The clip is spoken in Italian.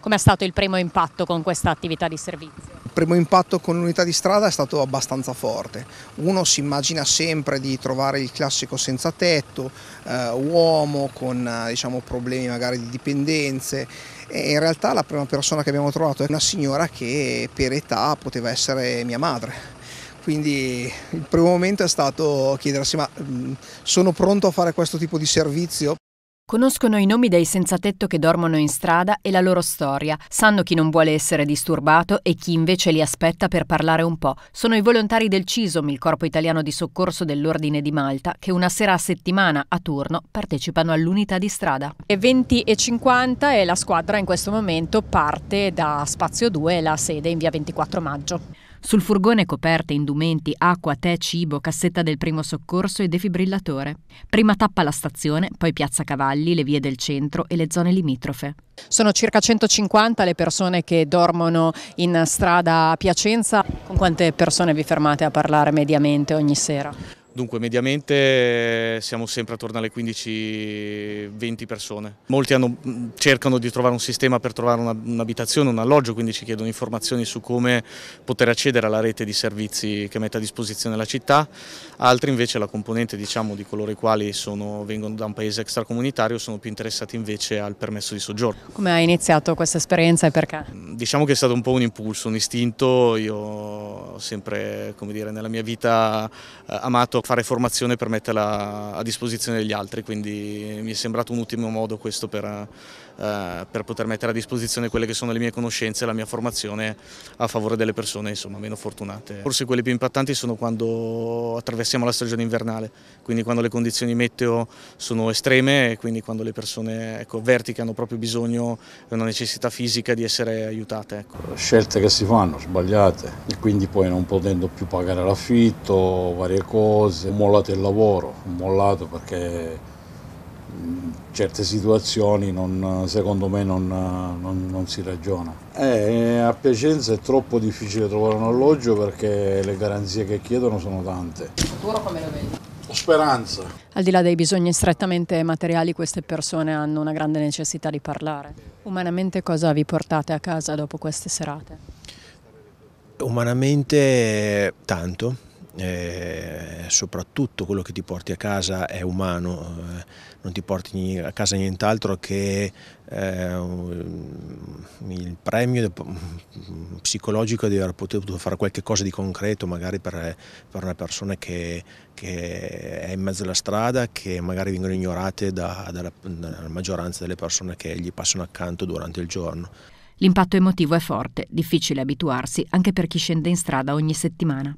Com'è stato il primo impatto con questa attività di servizio? Il primo impatto con l'unità di strada è stato abbastanza forte. Uno si immagina sempre di trovare il classico senza tetto, eh, uomo con eh, diciamo, problemi magari di dipendenze. E in realtà la prima persona che abbiamo trovato è una signora che per età poteva essere mia madre. Quindi il primo momento è stato chiedersi ma mm, sono pronto a fare questo tipo di servizio? Conoscono i nomi dei senzatetto che dormono in strada e la loro storia, sanno chi non vuole essere disturbato e chi invece li aspetta per parlare un po'. Sono i volontari del CISOM, il corpo italiano di soccorso dell'Ordine di Malta, che una sera a settimana, a turno, partecipano all'unità di strada. È 20 e 50 e la squadra in questo momento parte da Spazio 2, la sede in via 24 maggio. Sul furgone coperte, indumenti, acqua, tè, cibo, cassetta del primo soccorso e defibrillatore. Prima tappa la stazione, poi Piazza Cavalli, le vie del centro e le zone limitrofe. Sono circa 150 le persone che dormono in strada a Piacenza. Con quante persone vi fermate a parlare mediamente ogni sera? Dunque mediamente eh, siamo sempre attorno alle 15-20 persone. Molti hanno, mm, cercano di trovare un sistema per trovare un'abitazione, un alloggio, quindi ci chiedono informazioni su come poter accedere alla rete di servizi che mette a disposizione la città, altri invece la componente diciamo, di coloro i quali sono, vengono da un paese extracomunitario sono più interessati invece al permesso di soggiorno. Come ha iniziato questa esperienza e perché? diciamo che è stato un po' un impulso, un istinto, io ho sempre come dire, nella mia vita eh, amato fare formazione per metterla a disposizione degli altri, quindi mi è sembrato un ultimo modo questo per, eh, per poter mettere a disposizione quelle che sono le mie conoscenze, e la mia formazione a favore delle persone insomma, meno fortunate. Forse quelle più impattanti sono quando attraversiamo la stagione invernale, quindi quando le condizioni meteo sono estreme e quindi quando le persone ecco, hanno proprio bisogno e una necessità fisica di essere aiutate valutate? Ecco. Scelte che si fanno, sbagliate, e quindi poi non potendo più pagare l'affitto, varie cose, mollate il lavoro, mollato perché certe situazioni non, secondo me non, non, non si ragiona. Eh, a Piacenza è troppo difficile trovare un alloggio perché le garanzie che chiedono sono tante. Il futuro come lo vedi? speranza. Al di là dei bisogni strettamente materiali, queste persone hanno una grande necessità di parlare. Umanamente cosa vi portate a casa dopo queste serate? Umanamente tanto, eh, soprattutto quello che ti porti a casa è umano, eh, non ti porti a casa nient'altro che eh, il premio psicologico di aver potuto fare qualcosa di concreto magari per, per una persona che, che, è in mezzo alla strada, che magari vengono ignorate da, dalla, dalla maggioranza delle persone che gli passano accanto durante il giorno. L'impatto emotivo è forte, difficile abituarsi anche per chi scende in strada ogni settimana.